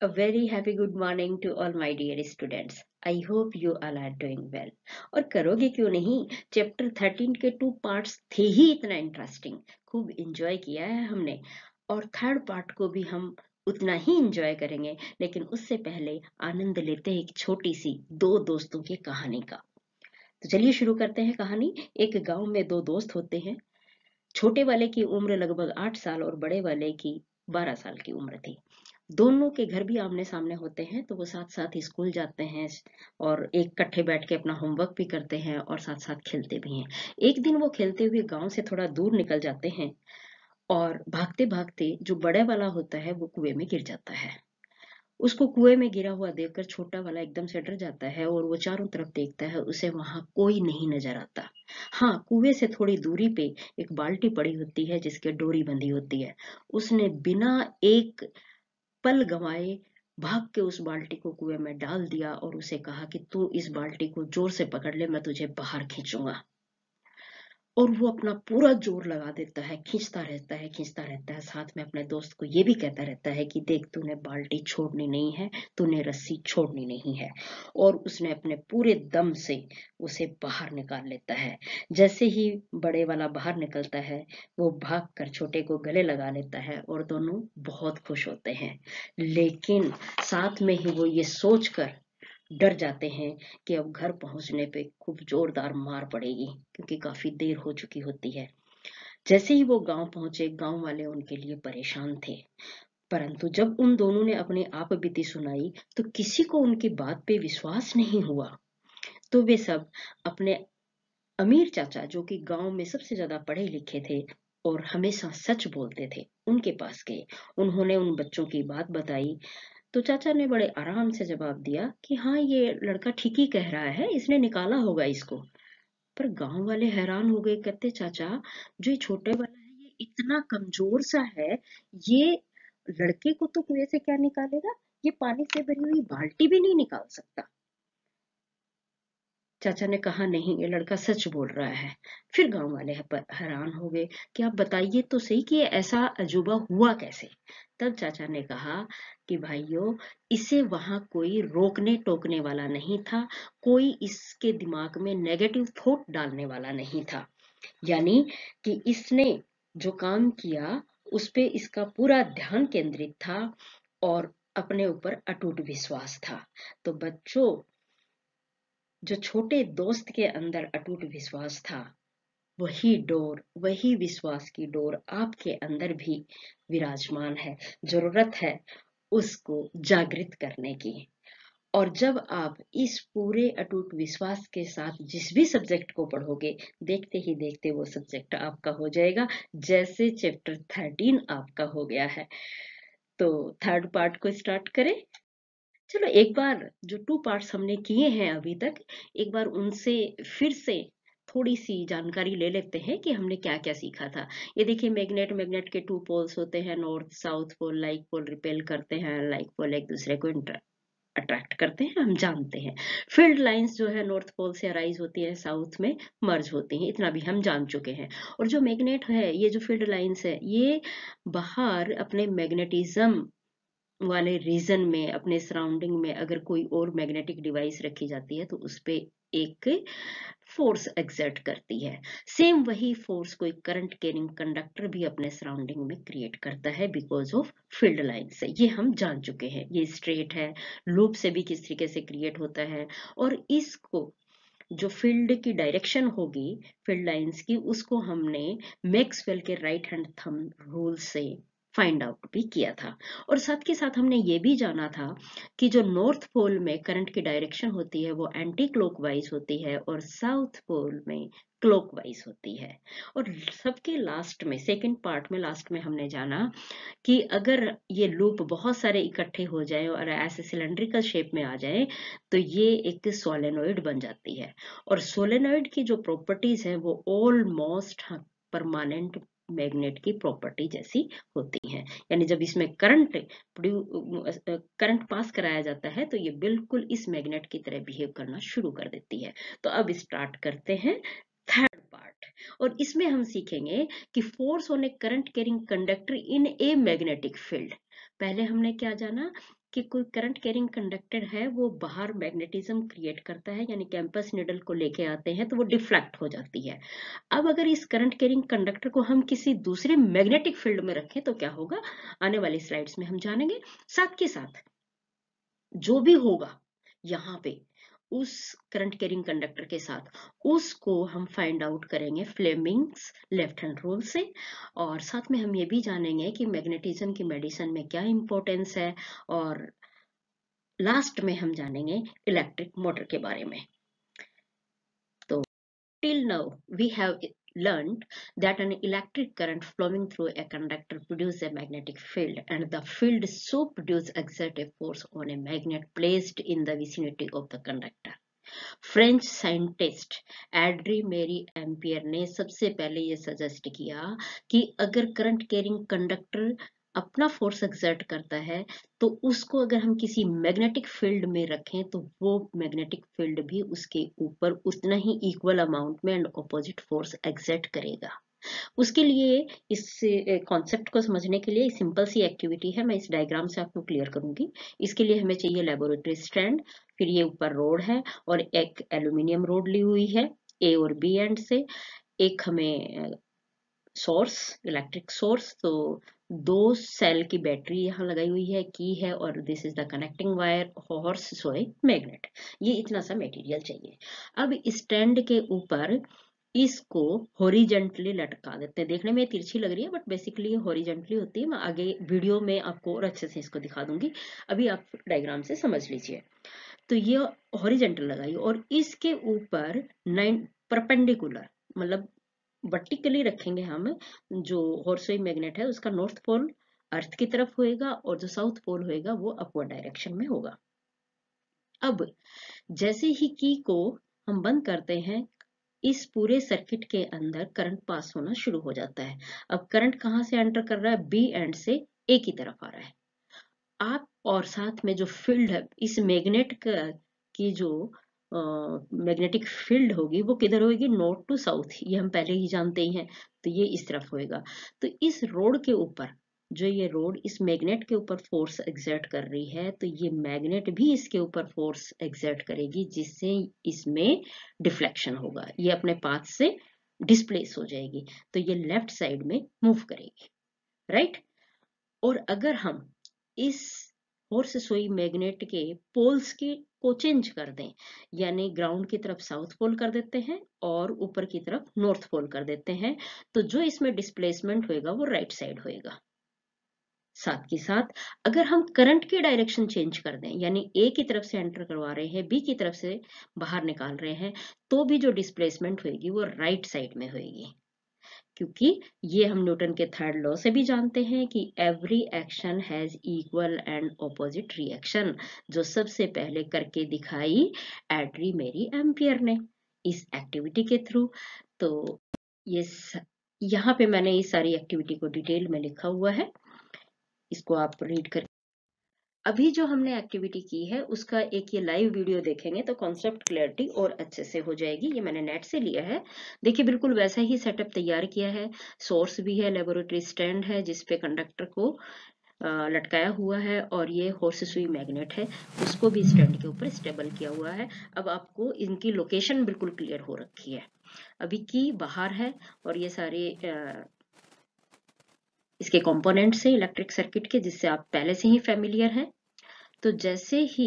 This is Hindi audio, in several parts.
A very happy good morning to all my dear students. I hope you all are doing well. और करोगे क्यों नहीं चैप्टर 13 के टू पार्ट्स थे ही इतना इंटरेस्टिंग खूब इंजॉय किया है हमने और थर्ड पार्ट को भी हम उतना ही इंजॉय करेंगे लेकिन उससे पहले आनंद लेते हैं एक छोटी सी दो दोस्तों की कहानी का तो चलिए शुरू करते हैं कहानी एक गांव में दो दोस्त होते हैं छोटे वाले की उम्र लगभग आठ साल और बड़े वाले की बारह साल की उम्र थी दोनों के घर भी आमने सामने होते हैं तो वो साथ साथ स्कूल जाते हैं और एक कट्ठे बैठ के अपना होमवर्क भी करते हैं और साथ साथ खेलते भी हैं एक दिन वो खेलते हुए गांव से थोड़ा दूर निकल जाते हैं और भागते भागते जो बड़े वाला होता है वो कुएं में गिर जाता है उसको कुएं में गिरा हुआ देखकर छोटा वाला एकदम से डर जाता है और वो चारों तरफ देखता है उसे वहां कोई नहीं नजर आता हाँ कुएं से थोड़ी दूरी पे एक बाल्टी पड़ी होती है जिसके डोरी बंधी होती है उसने बिना एक पल गवाए भाग के उस बाल्टी को कुएं में डाल दिया और उसे कहा कि तू इस बाल्टी को जोर से पकड़ ले मैं तुझे बाहर खींचूंगा और वो अपना पूरा जोर लगा देता है खींचता रहता है खींचता रहता है साथ में अपने दोस्त को ये भी कहता रहता है कि देख तूने बाल्टी छोड़नी नहीं है तूने रस्सी छोड़नी नहीं है और उसने अपने पूरे दम से उसे बाहर निकाल लेता है जैसे ही बड़े वाला बाहर निकलता है वो भाग कर छोटे को गले लगा लेता है और दोनों बहुत खुश होते हैं लेकिन साथ में ही वो ये सोचकर डर जाते हैं कि अब घर पहुंचने पे खूब जोरदार मार पड़ेगी क्योंकि काफी देर हो चुकी होती है जैसे ही वो गांव पहुंचे गांव वाले उनके लिए परेशान थे परंतु जब उन दोनों ने अपने आप बीती सुनाई तो किसी को उनकी बात पे विश्वास नहीं हुआ तो वे सब अपने अमीर चाचा जो कि गांव में सबसे ज्यादा पढ़े लिखे थे और हमेशा सच बोलते थे उनके पास गए उन्होंने उन बच्चों की बात बताई तो चाचा ने बड़े आराम से जवाब दिया कि हाँ ये लड़का ठीक ही कह रहा है इसने निकाला होगा इसको पर गांव वाले हैरान हो गए कहते चाचा जो ये छोटे वाला है ये इतना कमजोर सा है ये लड़के को तो कुएं से क्या निकालेगा ये पानी से भरी हुई बाल्टी भी नहीं निकाल सकता चाचा ने कहा नहीं ये लड़का सच बोल रहा है फिर गांव वाले हैरान हो गए कि आप बताइए तो सही कि ऐसा अजूबा हुआ कैसे तब चाचा ने कहा कि भाइयों इसे वहां कोई रोकने टोकने वाला नहीं था कोई इसके दिमाग में नेगेटिव थॉट डालने वाला नहीं था यानी कि इसने जो काम किया उस पर इसका पूरा ध्यान केंद्रित था और अपने ऊपर अटूट विश्वास था तो बच्चों जो छोटे दोस्त के अंदर अटूट विश्वास था वही डोर वही विश्वास की डोर आपके अंदर भी विराजमान है जरूरत है उसको जागृत करने की और जब आप इस पूरे अटूट विश्वास के साथ जिस भी सब्जेक्ट को पढ़ोगे देखते ही देखते वो सब्जेक्ट आपका हो जाएगा जैसे चैप्टर थर्टीन आपका हो गया है तो थर्ड पार्ट को स्टार्ट करें चलो एक बार जो टू पार्ट्स हमने किए हैं अभी तक एक बार उनसे फिर से थोड़ी सी जानकारी ले लेते हैं कि हमने क्या क्या सीखा था ये देखिए मैग्नेट मैग्नेट के टू पोल्स होते हैं north south pole like pole repel करते हैं लाइक पोल एक दूसरे को इंटर अट्रैक्ट करते हैं हम जानते हैं फील्ड लाइंस जो है नॉर्थ पोल से अराइज होती है साउथ में मर्ज होती हैं इतना भी हम जान चुके हैं और जो मैग्नेट है ये जो फील्ड लाइंस है ये बाहर अपने मैग्नेटिज्म वाले रीजन में अपने सराउंडिंग में अगर कोई और मैग्नेटिक डिवाइस रखी जाती है तो उस पर एक फोर्स एग्जर्ट करती है सेम वही फोर्स कोई करंट कैरिंग कंडक्टर भी अपने सराउंडिंग में क्रिएट करता है बिकॉज ऑफ फील्ड लाइन से ये हम जान चुके हैं ये स्ट्रेट है लूप से भी किस तरीके से क्रिएट होता है और इसको जो फील्ड की डायरेक्शन होगी फील्ड लाइंस की उसको हमने मैक्सवेल के राइट हैंड थम रूल से फाइंड आउट भी किया था और साथ के साथ हमने ये भी जाना था कि जो नॉर्थ पोल में करंट की डायरेक्शन होती है वो एंटी क्लोक होती है और साउथ पोल में क्लोक होती है और सबके लास्ट में सेकेंड पार्ट में लास्ट में हमने जाना कि अगर ये लूप बहुत सारे इकट्ठे हो जाए और ऐसे सिलेंड्रिकल शेप में आ जाए तो ये एक सोलेनोइड बन जाती है और सोलेनोइड की जो प्रॉपर्टीज है वो ऑलमोस्ट परमानेंट मैग्नेट की प्रॉपर्टी जैसी होती हैं यानी जब इसमें करंट करंट पास कराया जाता है तो ये बिल्कुल इस मैग्नेट की तरह बिहेव करना शुरू कर देती है तो अब स्टार्ट करते हैं थर्ड पार्ट और इसमें हम सीखेंगे कि force on a current carrying conductor in a magnetic field पहले हमने क्या जाना कि कोई करंट कैरिंग कंडक्टर है वो बाहर मैग्नेटिज्म क्रिएट करता है यानी कैंपस निडल को लेके आते हैं तो वो डिफ्लेक्ट हो जाती है अब अगर इस करंट कैरिंग कंडक्टर को हम किसी दूसरे मैग्नेटिक फील्ड में रखें तो क्या होगा आने वाली स्लाइड्स में हम जानेंगे साथ के साथ जो भी होगा यहाँ पे उस करंट कैरिंग कंडक्टर के साथ उसको हम फाइंड आउट करेंगे फ्लेमिंग्स लेफ्ट हैंड रूल से और साथ में हम ये भी जानेंगे कि मैग्नेटिज्म की मेडिसिन में क्या इंपॉर्टेंस है और लास्ट में हम जानेंगे इलेक्ट्रिक मोटर के बारे में तो till now we have learned that an electric current flowing through a conductor produces a magnetic field and the field so produces exert a force on a magnet placed in the vicinity of the conductor French scientist Andre Marie Ampere ने सबसे पहले ये सजेस्ट किया कि अगर करंट कैरिंग कंडक्टर अपना फोर्स एग्जर्ट करता है तो उसको अगर हम किसी मैग्नेटिक फील्ड में रखें तो वो मैग्नेटिक फील्ड भी उसके ऊपर उतना ही इक्वल अमाउंट में एंड ऑपोजिट फोर्स एग्जर्ट करेगा उसके लिए इस कॉन्सेप्ट को समझने के लिए सिंपल सी एक्टिविटी है मैं इस डायग्राम से आपको क्लियर करूंगी इसके लिए हमें चाहिए लेबोरेटरी स्टैंड फिर ये ऊपर रोड है और एक एल्यूमिनियम रोड ली हुई है ए और बी एंड से एक हमें सोर्स इलेक्ट्रिक सोर्स तो दो सेल की बैटरी यहाँ लगाई हुई है की है और this is the connecting wire horseshoe magnet ये इतना सा मटेरियल चाहिए अब स्टैंड के ऊपर इसको हॉरिजेंटली लटका देते हैं देखने में तिरछी लग रही है बट बेसिकली हॉरिजेंटली होती है मैं आगे वीडियो में आपको और अच्छे से इसको दिखा दूंगी अभी आप डायग्राम से समझ लीजिए तो ये हॉरिजेंटल लगाइए और इसके ऊपर नाइन परपेंडिकुलर मतलब वर्टिकली रखेंगे हम जो हॉर्सवे मैग्नेट है उसका नॉर्थ पोल अर्थ की तरफ होएगा और जो साउथ पोल होएगा वो अपवर्ड डायरेक्शन में होगा अब जैसे ही की को हम बंद करते हैं इस पूरे सर्किट के अंदर करंट पास होना शुरू हो जाता है अब करंट कहाँ से एंटर कर रहा है बी एंड से ए की तरफ आ रहा है आप और साथ में जो फील्ड है इस मैग्नेट की जो मैग्नेटिक फील्ड होगी वो किधर होगी नॉर्थ टू साउथ ये हम पहले ही जानते ही हैं तो ये इस तरफ होएगा तो इस रोड के ऊपर जो ये रोड इस मैग्नेट के ऊपर फोर्स एग्जर्ट कर रही है तो ये मैग्नेट भी इसके ऊपर फोर्स एग्जर्ट करेगी जिससे इसमें डिफ्लेक्शन होगा ये अपने पाथ से डिस्प्लेस हो जाएगी तो ये लेफ्ट साइड में मूव करेगी राइट और अगर हम इस हॉर्स सोई मैग्नेट के पोल्स के को चेंज कर दें यानी ग्राउंड की तरफ साउथ पोल कर देते हैं और ऊपर की तरफ नॉर्थ पोल कर देते हैं तो जो इसमें डिस्प्लेसमेंट होएगा वो राइट साइड होएगा साथ के साथ अगर हम करंट की डायरेक्शन चेंज कर दें यानी ए की तरफ से एंटर करवा रहे हैं बी की तरफ से बाहर निकाल रहे हैं तो भी जो डिस्प्लेसमेंट होएगी वो राइट साइड में होएगी क्योंकि ये हम न्यूटन के थर्ड लॉ से भी जानते हैं कि every action has equal and opposite reaction जो सबसे पहले करके दिखाई एड्री मेरी एम्पियर ने इस एक्टिविटी के थ्रू तो ये यहाँ पे मैंने इस सारी एक्टिविटी को डिटेल में लिखा हुआ है इसको आप रीड कर अभी जो हमने एक्टिविटी की है उसका एक ये लाइव वीडियो देखेंगे तो कॉन्सेप्ट क्लियरिटी और अच्छे से हो जाएगी ये मैंने नेट से लिया है देखिए बिल्कुल वैसा ही सेटअप तैयार किया है सोर्स भी है लेबोरेटरी स्टैंड है जिसपे कंडक्टर को लटकाया हुआ है और ये हॉर्स सुई मैग्नेट है उसको भी स्टैंड के ऊपर स्टेबल किया हुआ है अब आपको इनकी लोकेशन बिल्कुल क्लियर हो रखी है अभी की बाहर है और ये सारे इसके कंपोनेंट्स हैं इलेक्ट्रिक सर्किट के जिससे आप पहले से ही फेमिलियर हैं तो जैसे ही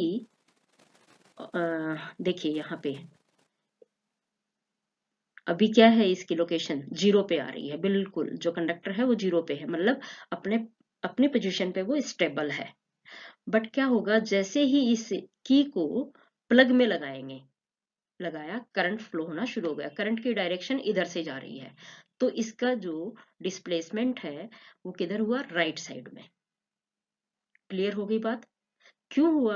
देखिए यहाँ पे अभी क्या है इसकी लोकेशन जीरो पे आ रही है बिल्कुल जो कंडक्टर है वो जीरो पे है मतलब अपने अपने पोजीशन पे वो स्टेबल है बट क्या होगा जैसे ही इस की को प्लग में लगाएंगे लगाया करंट फ्लो होना शुरू हो गया करंट की डायरेक्शन इधर से जा रही है तो इसका जो डिस्प्लेसमेंट है वो किधर हुआ राइट right साइड में क्लियर हो गई बात क्यों हुआ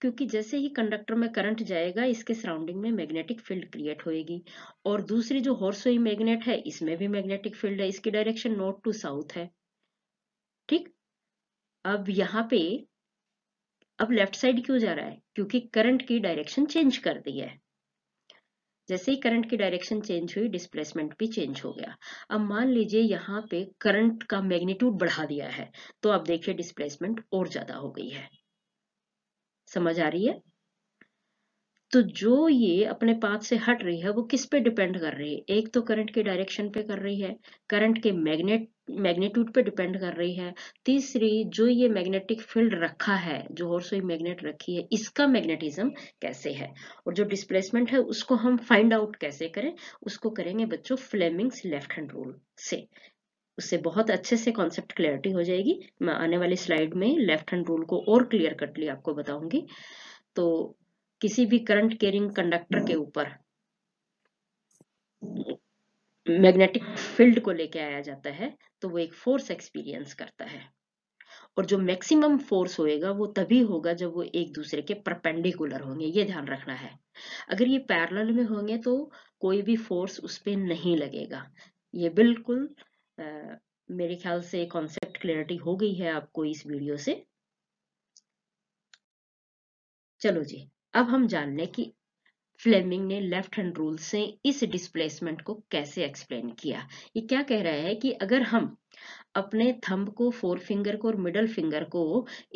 क्योंकि जैसे ही कंडक्टर में करंट जाएगा इसके सराउंडिंग में मैग्नेटिक फील्ड क्रिएट होएगी और दूसरी जो हॉर्सोई मैग्नेट है इसमें भी मैग्नेटिक फील्ड है इसकी डायरेक्शन नॉर्थ टू साउथ है ठीक अब यहाँ पे अब लेफ्ट साइड क्यों जा रहा है क्योंकि करंट की डायरेक्शन चेंज कर दी है जैसे ही करंट की डायरेक्शन चेंज हुई डिस्प्लेसमेंट भी चेंज हो गया अब मान लीजिए यहाँ पे करंट का मैग्नीट्यूड बढ़ा दिया है तो आप देखिए डिस्प्लेसमेंट और ज्यादा हो गई है समझ आ रही है तो जो ये अपने पाथ से हट रही है वो किस पे डिपेंड कर रही है एक तो करंट के डायरेक्शन पे कर रही है करंट के मैग्नेट मैग्नेट्यूड पे डिपेंड कर रही है तीसरी जो ये मैग्नेटिक फील्ड रखा है जो सोई मैग्नेट रखी है इसका मैग्नेटिज्म कैसे है और जो डिस्प्लेसमेंट है उसको हम फाइंड आउट कैसे करें उसको करेंगे बच्चों फ्लेमिंग्स लेफ्ट हैंड रूल से उससे बहुत अच्छे से कॉन्सेप्ट क्लियरिटी हो जाएगी मैं आने वाली स्लाइड में लेफ्ट हैंड रूल को और क्लियर कटली आपको बताऊंगी तो किसी भी करंट कैरिंग कंडक्टर के ऊपर मैग्नेटिक फील्ड को लेके आया जाता है तो वो एक फोर्स एक्सपीरियंस करता है और जो मैक्सिमम फोर्स होएगा वो तभी होगा जब वो एक दूसरे के परपेंडिकुलर होंगे ये ध्यान रखना है अगर ये पैरेलल में होंगे तो कोई भी फोर्स उस पर नहीं लगेगा ये बिल्कुल आ, मेरे ख्याल से कॉन्सेप्ट क्लियरिटी हो गई है आपको इस वीडियो से चलो जी अब हम जान लें कि फ्लेमिंग ने लेफ्ट हैंड रूल से इस डिस्प्लेसमेंट को कैसे एक्सप्लेन किया ये क्या कह रहा है कि अगर हम अपने थंब को फोर फिंगर को और मिडल फिंगर को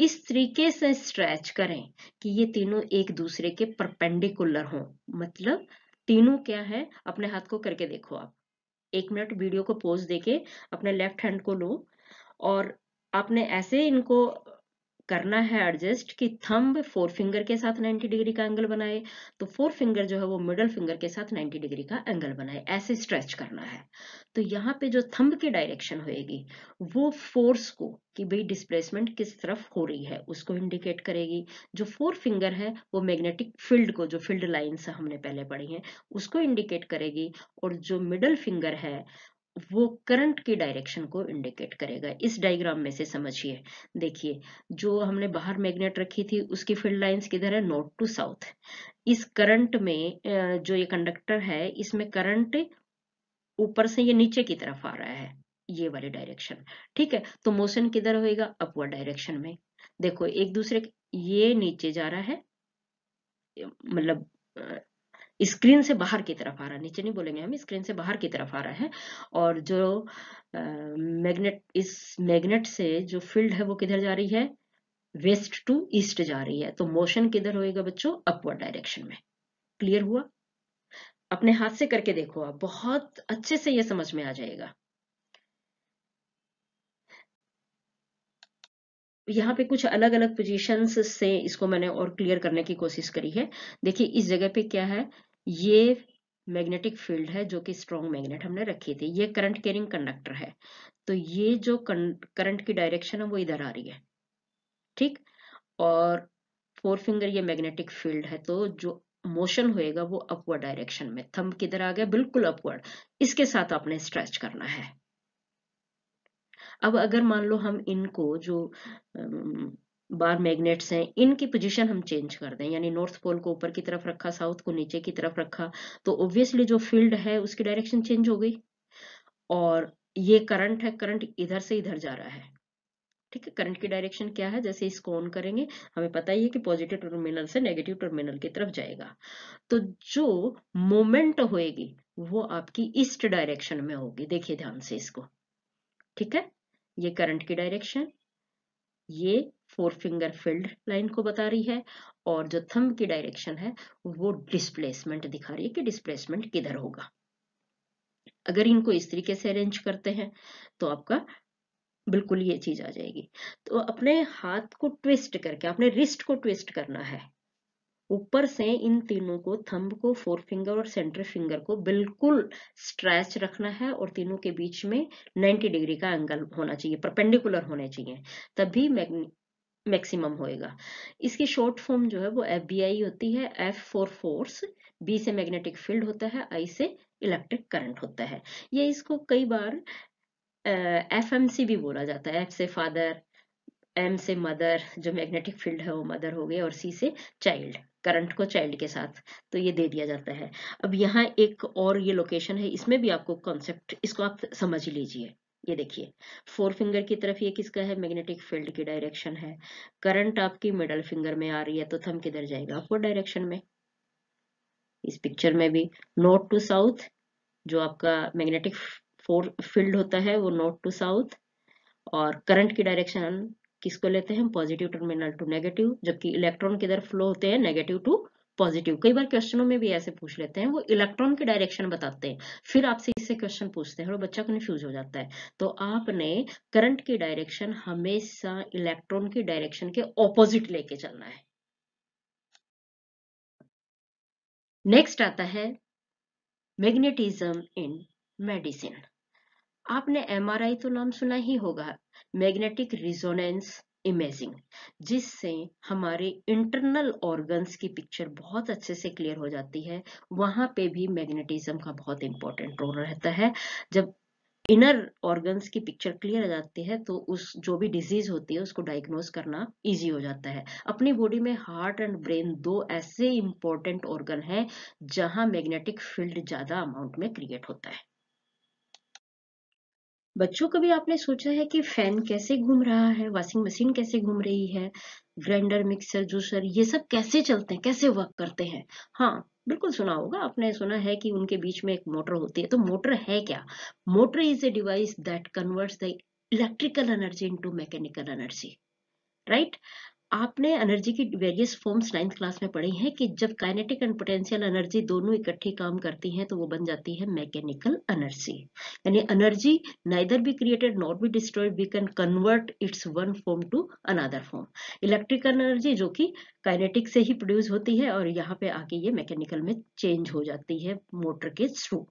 इस तरीके से स्ट्रेच करें कि ये तीनों एक दूसरे के परपेंडिकुलर हों मतलब तीनों क्या है अपने हाथ को करके देखो आप एक मिनट वीडियो को पोज देके अपने लेफ्ट हैंड को लो और आपने ऐसे इनको करना है एडजस्ट कि थंब फोर फिंगर के साथ 90 डिग्री का एंगल बनाए तो फोर फिंगर जो है वो मिडल फिंगर के साथ 90 डिग्री का एंगल बनाए ऐसे स्ट्रेच करना है तो यहाँ पे जो थंब की डायरेक्शन होएगी वो फोर्स को कि भाई डिस्प्लेसमेंट किस तरफ हो रही है उसको इंडिकेट करेगी जो फोर फिंगर है वो मैग्नेटिक फील्ड को जो फील्ड लाइन हमने पहले पढ़ी है उसको इंडिकेट करेगी और जो मिडल फिंगर है वो करंट की डायरेक्शन को इंडिकेट करेगा इस डायग्राम में से समझिए देखिए जो हमने बाहर मैग्नेट रखी थी उसकी फील्ड लाइंस किधर है नॉर्थ टू साउथ इस करंट में जो ये कंडक्टर है इसमें करंट ऊपर से ये नीचे की तरफ आ रहा है ये वाले डायरेक्शन ठीक है तो मोशन किधर होगा अपवर डायरेक्शन में देखो एक दूसरे ये नीचे जा रहा है मतलब स्क्रीन से बाहर की तरफ आ रहा है नीचे नहीं बोलेंगे हम स्क्रीन से बाहर की तरफ आ रहा है और जो मैग्नेट इस मैग्नेट से जो फील्ड है वो किधर जा रही है वेस्ट टू ईस्ट जा रही है तो मोशन किधर होएगा बच्चों अपवर्ड डायरेक्शन में क्लियर हुआ अपने हाथ से करके देखो आप बहुत अच्छे से यह समझ में आ जाएगा यहाँ पे कुछ अलग अलग पोजीशंस से इसको मैंने और क्लियर करने की कोशिश करी है देखिए इस जगह पे क्या है ये मैग्नेटिक फील्ड है जो कि स्ट्रॉन्ग मैग्नेट हमने रखी थी ये करंट कैरिंग कंडक्टर है तो ये जो करंट की डायरेक्शन है वो इधर आ रही है ठीक और फोर फिंगर ये मैग्नेटिक फील्ड है तो जो मोशन होएगा वो अपवर्ड डायरेक्शन में थम किधर आ गया बिल्कुल अपवर्ड इसके साथ आपने स्ट्रेच करना है अब अगर मान लो हम इनको जो बार मैग्नेट्स हैं इनकी पोजीशन हम चेंज कर दें यानी नॉर्थ पोल को ऊपर की तरफ रखा साउथ को नीचे की तरफ रखा तो ऑब्वियसली जो फील्ड है उसकी डायरेक्शन चेंज हो गई और ये करंट है करंट इधर से इधर जा रहा है ठीक है करंट की डायरेक्शन क्या है जैसे इसको ऑन करेंगे हमें पता ही है कि पॉजिटिव टर्मिनल से नेगेटिव टर्मिनल की तरफ जाएगा तो जो मोमेंट होगी वो आपकी ईस्ट डायरेक्शन में होगी देखिए ध्यान से इसको ठीक है ये करंट की डायरेक्शन ये फोर फिंगर फील्ड लाइन को बता रही है और जो थंब की डायरेक्शन है वो डिस्प्लेसमेंट दिखा रही है कि डिस्प्लेसमेंट किधर होगा अगर इनको इस तरीके से अरेंज करते हैं तो आपका बिल्कुल ये चीज आ जाएगी तो अपने हाथ को ट्विस्ट करके अपने रिस्ट को ट्विस्ट करना है ऊपर से इन तीनों को थंब को फोर फिंगर और सेंटर फिंगर को बिल्कुल स्ट्रेच रखना है और तीनों के बीच में 90 डिग्री का एंगल होना चाहिए परपेंडिकुलर होने चाहिए तभी मैक्सिमम होएगा इसकी शॉर्ट फॉर्म जो है वो एफ बी आई होती है एफ फॉर फोर्स बी से मैग्नेटिक फील्ड होता है आई से इलेक्ट्रिक करंट होता है ये इसको कई बार एफ एम सी भी बोला जाता है एफ से फादर एम से मदर जो मैग्नेटिक फील्ड है वो मदर हो गए और सी से चाइल्ड करंट को चाइल्ड के साथ तो ये दे दिया जाता है अब यहाँ एक और ये लोकेशन है इसमें भी आपको कॉन्सेप्ट इसको आप समझ लीजिए ये देखिए फोर फिंगर की तरफ ये किसका है मैग्नेटिक फील्ड की डायरेक्शन है करंट आपकी मिडल फिंगर में आ रही है तो थम किधर जाएगा अपवर्ड डायरेक्शन में इस पिक्चर में भी नॉर्थ टू साउथ जो आपका मैग्नेटिक फोर फील्ड होता है वो नॉर्थ टू साउथ और करंट की डायरेक्शन किसको लेते हैं पॉजिटिव टर्मिनल टू नेगेटिव जबकि इलेक्ट्रॉन किधर फ्लो होते हैं नेगेटिव टू पॉजिटिव कई बार क्वेश्चनों में भी ऐसे पूछ लेते हैं वो इलेक्ट्रॉन की डायरेक्शन बताते हैं फिर आपसे इससे क्वेश्चन पूछते हैं और बच्चा कन्फ्यूज हो जाता है तो आपने करंट की डायरेक्शन हमेशा इलेक्ट्रॉन की डायरेक्शन के ऑपोजिट लेके चलना है नेक्स्ट आता है मैग्नेटिज्म इन मेडिसिन आपने एमआरआई तो नाम सुना ही होगा मैग्नेटिक रिजोनेंस इमेजिंग जिससे हमारे इंटरनल ऑर्गन्स की पिक्चर बहुत अच्छे से क्लियर हो जाती है वहां पे भी मैग्नेटिज्म का बहुत इंपॉर्टेंट रोल रहता है जब इनर ऑर्गन्स की पिक्चर क्लियर हो जाती है तो उस जो भी डिजीज होती है उसको डायग्नोज करना इजी हो जाता है अपनी बॉडी में हार्ट एंड ब्रेन दो ऐसे इंपॉर्टेंट ऑर्गन हैं जहां मैग्नेटिक फील्ड ज्यादा अमाउंट में क्रिएट होता है बच्चों कभी आपने सोचा है कि फैन कैसे घूम रहा है वॉशिंग मशीन कैसे घूम रही है ग्राइंडर मिक्सर जूसर ये सब कैसे चलते हैं कैसे वर्क करते हैं हाँ बिल्कुल सुना होगा आपने सुना है कि उनके बीच में एक मोटर होती है तो मोटर है क्या motor is a device that converts the electrical energy into mechanical energy right आपने एनर्जी की वेरियस फॉर्म्स नाइन्थ क्लास में पढ़ी हैं कि जब काइनेटिक एंड पोटेंशियल एनर्जी दोनों इकट्ठी काम करती हैं तो वो बन जाती है मैकेनिकल एनर्जी यानी energy neither be created not be destroyed we can convert its one form to another form electrical energy जो कि काइनेटिक से ही प्रोड्यूस होती है और यहाँ पे आके ये मैकेनिकल में चेंज हो जाती है मोटर के थ्रू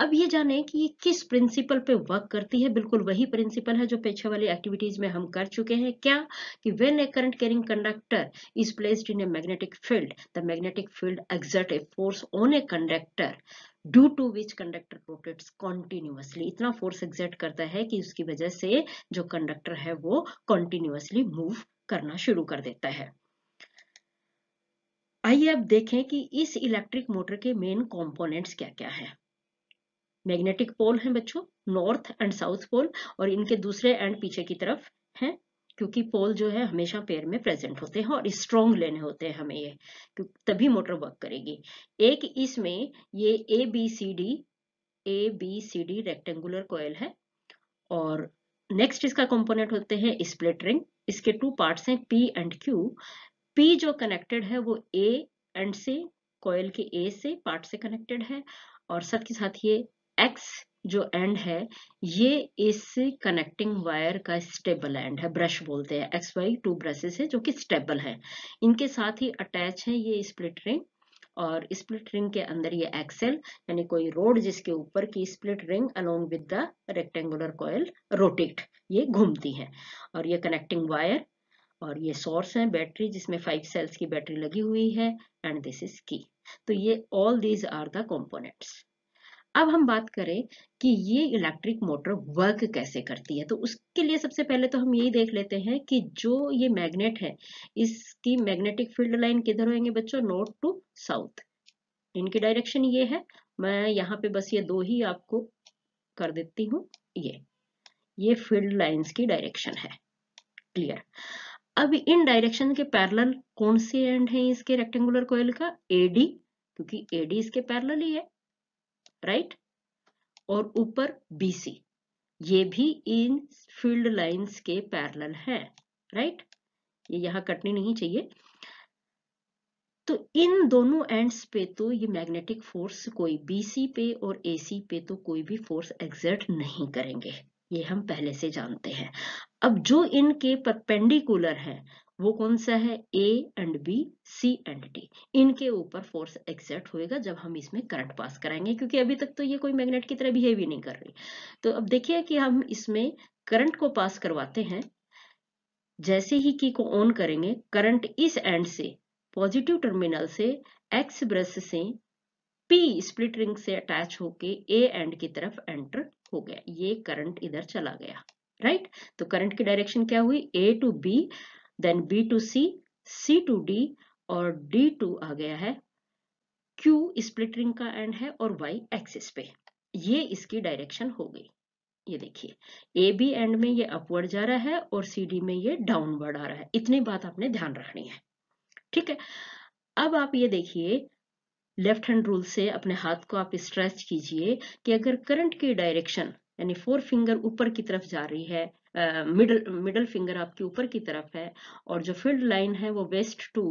अब ये जाने कि ये किस प्रिंसिपल पे वर्क करती है बिल्कुल वही प्रिंसिपल है जो पीछे वाली एक्टिविटीज में हम कर चुके हैं क्या कि when a current carrying conductor is placed in a magnetic field the magnetic field exert a force on a conductor due to which conductor rotates continuously इतना फोर्स एग्जर्ट करता है कि उसकी वजह से जो कंडक्टर है वो कॉन्टिन्यूसली मूव करना शुरू कर देता है आइए अब देखें कि इस इलेक्ट्रिक मोटर के मेन कंपोनेंट्स क्या क्या हैं मैग्नेटिक पोल हैं बच्चों नॉर्थ एंड साउथ पोल और इनके दूसरे एंड पीछे की तरफ हैं क्योंकि पोल जो है हमेशा पेयर में प्रेजेंट होते हैं और स्ट्रॉन्ग लेने होते हैं हमें ये तभी मोटर वर्क करेगी एक इसमें ये A B C D A B C D rectangular coil है और नेक्स्ट इसका कंपोनेंट होते हैं स्प्लिट रिंग इसके टू पार्ट्स हैं पी एंड क्यू पी जो कनेक्टेड है वो ए एंड से कोयल के ए से पार्ट से कनेक्टेड है और साथ के साथ ये एक्स जो एंड है ये इस कनेक्टिंग वायर का स्टेबल एंड है ब्रश बोलते हैं एक्स वाई टू ब्रशेस है जो कि स्टेबल है इनके साथ ही अटैच है ये स्प्लिट रिंग और स्प्लिट रिंग के अंदर ये एक्सेल यानी कोई रोड जिसके ऊपर की split ring along with the rectangular coil rotate ये घूमती है और ये कनेक्टिंग वायर और ये सोर्स है बैटरी जिसमें फाइव सेल्स की बैटरी लगी हुई है एंड दिस इज की तो ये all these are the components अब हम बात करें कि ये इलेक्ट्रिक मोटर वर्क कैसे करती है तो उसके लिए सबसे पहले तो हम यही देख लेते हैं कि जो ये मैग्नेट है इसकी मैग्नेटिक फील्ड लाइन किधर होंगे बच्चों नॉर्थ टू साउथ इनकी डायरेक्शन ये है मैं यहाँ पे बस ये दो ही आपको कर देती हूँ ये ये फील्ड लाइन की डायरेक्शन है क्लियर अब इन डायरेक्शन के पैरल कौन से एंड है इसके रेक्टेंगुलर कोयल का एडी क्योंकि एडी इसके पैरल ही है राइट और ऊपर बीसी ये भी इन फील्ड लाइंस के पैरेलल है राइट ये यहां कटनी नहीं चाहिए तो इन दोनों एंड्स पे तो ये मैग्नेटिक फोर्स कोई बीसी पे और एसी पे तो कोई भी फोर्स एग्जर्ट नहीं करेंगे ये हम पहले से जानते हैं अब जो इनके परपेंडिकुलर है वो कौन सा है A and B C and D इनके ऊपर फोर्स एक्सर्ट होएगा जब हम इसमें करंट पास कराएंगे क्योंकि अभी तक तो ये कोई मैग्नेट की तरह बिहेव ही नहीं कर रही तो अब देखिए कि हम इसमें करंट को पास करवाते हैं जैसे ही की को ऑन करेंगे करंट इस एंड से पॉजिटिव टर्मिनल से एक्स ब्रश से पी स्प्लिट रिंग से अटैच होके ए एंड की तरफ एंटर हो गया ये करंट इधर चला गया राइट right? तो करंट की डायरेक्शन क्या हुई A to B then B to C C to D और डी टू आ गया है क्यू स्प्लिट रिंग का एंड है और वाई एक्सिस पे ये इसकी डायरेक्शन हो गई ये देखिए ए बी एंड में ये अपवर्ड जा रहा है और सी डी में ये डाउनवर्ड आ रहा है इतनी बात आपने ध्यान रखनी है ठीक है अब आप ये देखिए लेफ्ट हैंड रूल से अपने हाथ को आप स्ट्रेच कीजिए कि अगर करंट की डायरेक्शन यानी फोर फिंगर ऊपर की तरफ जा रही है मिडल मिडल फिंगर आपके ऊपर की तरफ है और जो फील्ड लाइन है वो वेस्ट टू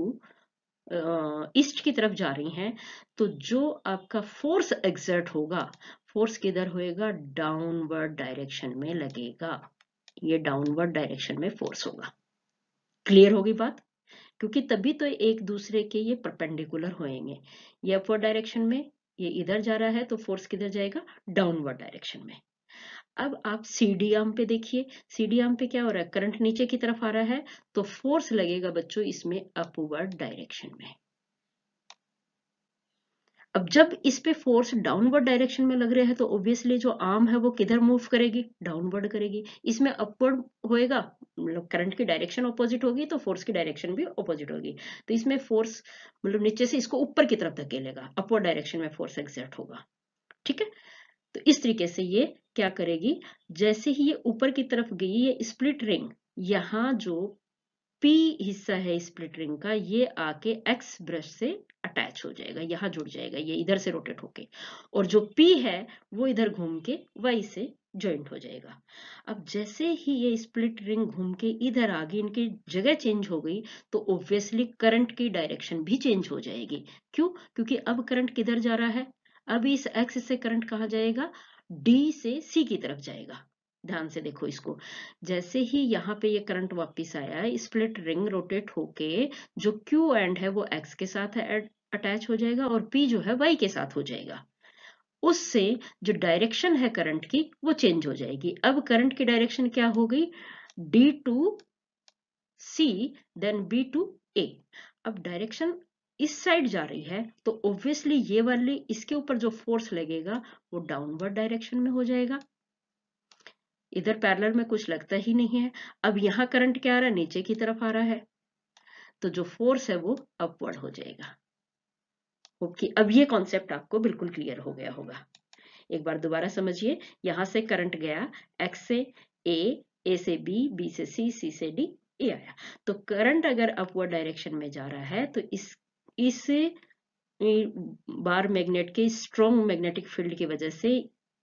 ईस्ट की तरफ जा रही है तो जो आपका फोर्स एग्जर्ट होगा फोर्स किधर होएगा डाउनवर्ड डायरेक्शन में लगेगा ये डाउनवर्ड डायरेक्शन में फोर्स होगा क्लियर होगी बात क्योंकि तभी तो एक दूसरे के ये परपेंडिकुलर होएंगे ये अपवर्ड डायरेक्शन में ये इधर जा रहा है तो फोर्स किधर जाएगा डाउनवर्ड डायरेक्शन में अब आप सी डी आम पे देखिए सी डी आम पे क्या हो रहा है करंट नीचे की तरफ आ रहा है तो फोर्स लगेगा बच्चों इसमें अपवर्ड डायरेक्शन में अब जब इस पे फोर्स डाउनवर्ड डायरेक्शन में लग रहा है तो ऑब्वियसली जो आर्म है वो किधर मूव करेगी डाउनवर्ड करेगी इसमें अपवर्ड होएगा मतलब करंट की डायरेक्शन ऑपोजिट होगी तो फोर्स की डायरेक्शन भी ऑपोजिट होगी तो इसमें फोर्स मतलब नीचे से इसको ऊपर की तरफ धकेलेगा अपवर्ड डायरेक्शन में फोर्स एग्जर्ट होगा ठीक है तो इस तरीके से ये क्या करेगी जैसे ही ये ऊपर की तरफ गई ये स्प्लिट रिंग यहाँ जो पी हिस्सा है स्प्लिट रिंग का ये आके एक्स ब्रश से अटैच हो जाएगा यहाँ जुड़ जाएगा ये इधर से रोटेट होके और जो पी है वो इधर घूम के वाई से ज्वाइंट हो जाएगा अब जैसे ही ये स्प्लिट रिंग घूम के इधर आ गई इनकी जगह चेंज हो गई तो ऑब्वियसली करंट की डायरेक्शन भी चेंज हो जाएगी क्यों क्योंकि अब करंट किधर जा रहा है अब इस एक्स से करंट कहा जाएगा डी से सी की तरफ जाएगा ध्यान से देखो इसको जैसे ही यहाँ पे ये करंट वापस आया स्प्लिट रिंग रोटेट होके जो क्यू एंड है वो एक्स के साथ अटैच हो जाएगा और पी जो है वाई के साथ हो जाएगा उससे जो डायरेक्शन है करंट की वो चेंज हो जाएगी अब करंट की डायरेक्शन क्या हो गई D to C then B to A अब डायरेक्शन इस साइड जा रही है तो ऑब्वियसली ये वाली इसके ऊपर जो फोर्स लगेगा वो डाउनवर्ड डायरेक्शन में हो जाएगा इधर पैरलर में कुछ लगता ही नहीं है अब यहां करंट क्या आ रहा है नीचे की तरफ आ रहा है तो जो फोर्स है वो अपवर्ड हो जाएगा ओके okay, अब ये कॉन्सेप्ट आपको बिल्कुल क्लियर हो गया होगा एक बार दोबारा समझिए यहां से करंट गया एक्स से ए ए से बी बी से सी सी से डी ए आया तो करंट अगर अपवर्ड डायरेक्शन में जा रहा है तो इस इस बार मैग्नेट के स्ट्रॉन्ग मैग्नेटिक फील्ड की वजह से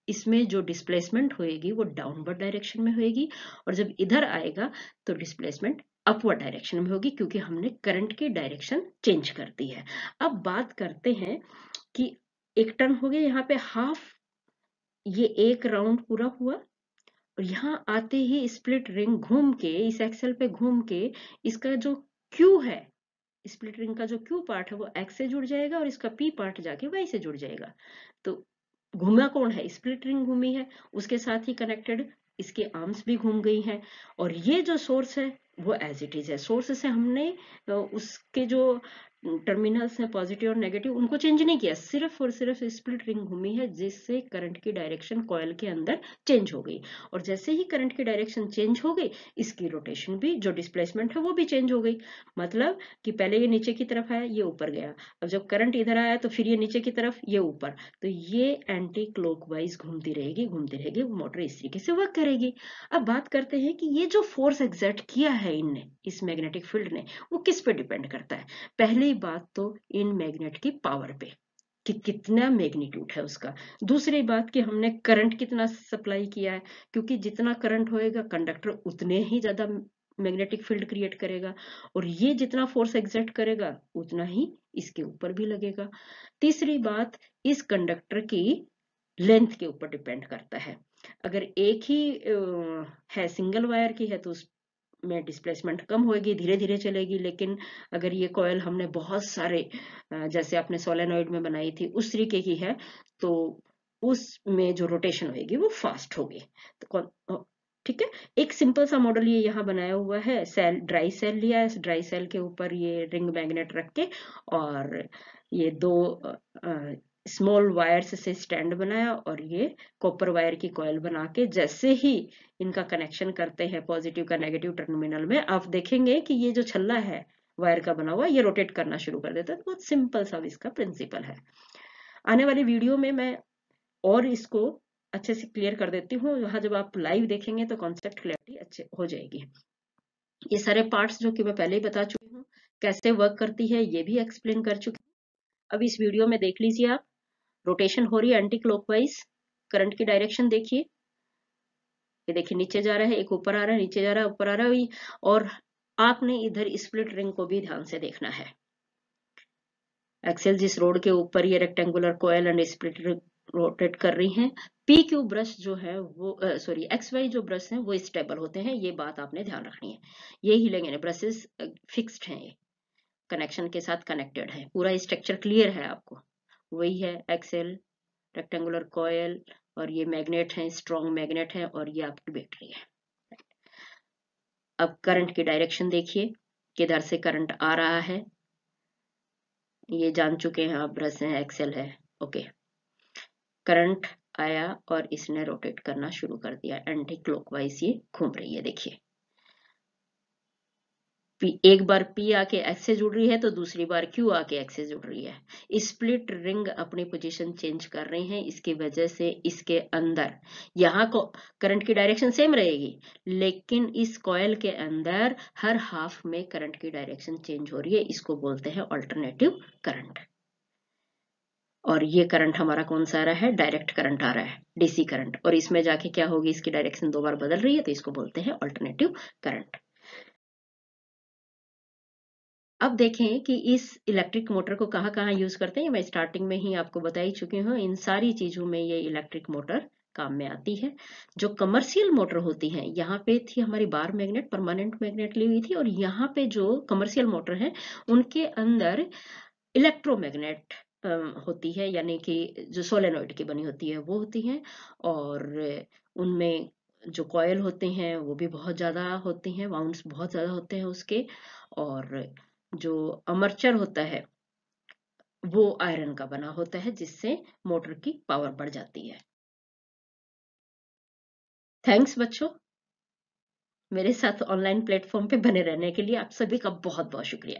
इसमें जो डिस्प्लेसमेंट होएगी वो डाउनवर्ड डायरेक्शन में होएगी और जब इधर आएगा तो डिस्प्लेसमेंट अपवर्ड डायरेक्शन में होगी क्योंकि हमने करंट की डायरेक्शन चेंज कर दी है अब बात करते हैं कि एक टर्न हो गया यहाँ पे हाफ ये एक राउंड पूरा हुआ और यहाँ आते ही स्प्लिट रिंग घूम के इस एक्सेल पे घूम के इसका जो क्यू है स्प्लिट रिंग का जो क्यू पार्ट है वो एक्स से जुड़ जाएगा और इसका पी पार्ट जाके वाई से जुड़ जाएगा तो घुमा कौन है स्प्लिट रिंग घूमी है उसके साथ ही कनेक्टेड इसके आर्म्स भी घूम गई हैं और ये जो सोर्स है वो एज इट इज है सोर्स से हमने उसके जो टर्मिनल्स हैं पॉजिटिव और नेगेटिव उनको चेंज नहीं किया सिर्फ और सिर्फ स्प्लिट रिंग घूमी है जिससे करंट की डायरेक्शन कॉयल के अंदर चेंज हो गई और जैसे ही करंट की डायरेक्शन चेंज हो गई इसकी रोटेशन भी जो डिस्प्लेसमेंट है वो भी चेंज हो गई मतलब कि पहले ये नीचे की तरफ आया ये ऊपर गया अब जब करंट इधर आया तो फिर ये नीचे की तरफ ये ऊपर तो ये एंटी क्लोक घूमती रहेगी घूमती रहेगी मोटर इस तरीके से वर्क करेगी अब बात करते हैं कि ये जो फोर्स एग्जर्ट किया है इनने इस मैग्नेटिक फील्ड ने वो किस पे डिपेंड करता है पहले पहली बात तो इन मैग्नेट की पावर पे कि कितना मैग्नीट्यूड है उसका दूसरी बात कि हमने करंट कितना सप्लाई किया है क्योंकि जितना करंट होएगा कंडक्टर उतने ही ज्यादा मैग्नेटिक फील्ड क्रिएट करेगा और ये जितना फोर्स एग्जर्ट करेगा उतना ही इसके ऊपर भी लगेगा तीसरी बात इस कंडक्टर की लेंथ के ऊपर डिपेंड करता है अगर एक ही है सिंगल वायर की है तो उस में डिस्प्लेसमेंट कम होगी धीरे धीरे चलेगी लेकिन अगर ये कॉयल हमने बहुत सारे जैसे आपने सोलेनोइड में बनाई थी उस तरीके की है तो उसमें जो रोटेशन होगी वो फास्ट होगी तो ठीक है एक सिंपल सा मॉडल ये यहाँ बनाया हुआ है सेल ड्राई सेल लिया है ड्राई सेल के ऊपर ये रिंग मैग्नेट रख के और ये दो स्मॉल वायर्स से स्टैंड बनाया और ये कॉपर वायर की कॉयल बना के जैसे ही इनका कनेक्शन करते हैं पॉजिटिव का नेगेटिव टर्मिनल में आप देखेंगे कि ये जो छल्ला है वायर का बना हुआ ये रोटेट करना शुरू कर देता है बहुत सिंपल सा इसका प्रिंसिपल है आने वाली वीडियो में मैं और इसको अच्छे से क्लियर कर देती हूँ वहां जब आप लाइव देखेंगे तो कॉन्सेप्ट क्लियरिटी अच्छे हो जाएगी ये सारे पार्ट्स जो कि मैं पहले ही बता चुकी हूँ कैसे वर्क करती है ये भी एक्सप्लेन कर चुकी हूँ अब इस वीडियो में देख लीजिए आप रोटेशन हो रही है एंटी क्लॉकवाइज करंट की डायरेक्शन देखिए ये देखिए नीचे जा रहा है एक ऊपर आ रहा है नीचे जा रहा है ऊपर आ रहा है और आपने इधर स्प्लिट रिंग को भी ध्यान से देखना है एक्सेल जिस रोड के ऊपर ये rectangular coil and split ring rotate कर रही हैं पी क्यू ब्रश जो है वो सॉरी एक्स वाई जो ब्रश हैं वो स्टेबल होते हैं ये बात आपने ध्यान रखनी है ये ही हिलेंगे ब्रशेस फिक्स्ड हैं ये कनेक्शन के साथ कनेक्टेड है पूरा स्ट्रक्चर क्लियर है आपको वही है एक्सेल रेक्टेंगुलर कोयल और ये मैग्नेट है स्ट्रॉन्ग मैग्नेट है और ये आपकी बैटरी है अब करंट की डायरेक्शन देखिए किधर से करंट आ रहा है ये जान चुके हैं आप ब्रश है एक्सेल है ओके करंट आया और इसने रोटेट करना शुरू कर दिया एंटी क्लॉकवाइज ये घूम रही है देखिए एक बार P आके X से जुड़ रही है तो दूसरी बार Q आके X से जुड़ रही है स्प्लिट रिंग अपनी पोजीशन चेंज कर रहे हैं इसकी वजह से इसके अंदर यहाँ को करंट की डायरेक्शन सेम रहेगी लेकिन इस कॉयल के अंदर हर हाफ में करंट की डायरेक्शन चेंज हो रही है इसको बोलते हैं ऑल्टरनेटिव करंट और ये करंट हमारा कौन सा आ रहा है डायरेक्ट करंट आ रहा है डीसी करंट और इसमें जाके क्या होगी इसकी डायरेक्शन दो बार बदल रही है तो इसको बोलते हैं ऑल्टरनेटिव करंट अब देखें कि इस इलेक्ट्रिक मोटर को कहाँ कहाँ यूज़ करते हैं मैं स्टार्टिंग में ही आपको बताई चुकी हूँ इन सारी चीज़ों में ये इलेक्ट्रिक मोटर काम में आती है जो कमर्शियल मोटर होती है यहाँ पे थी हमारी बार मैग्नेट परमानेंट मैग्नेट ली हुई थी और यहाँ पे जो कमर्शियल मोटर है उनके अंदर इलेक्ट्रोमैग्नेट होती है यानी कि जो सोलेनोइड की बनी होती है वो होती है और उनमें जो कॉयल होते हैं वो भी बहुत ज़्यादा होते हैं वाउंड बहुत ज़्यादा होते हैं उसके और जो अमरचर होता है वो आयरन का बना होता है जिससे मोटर की पावर बढ़ जाती है थैंक्स बच्चों मेरे साथ ऑनलाइन प्लेटफॉर्म पे बने रहने के लिए आप सभी का बहुत बहुत शुक्रिया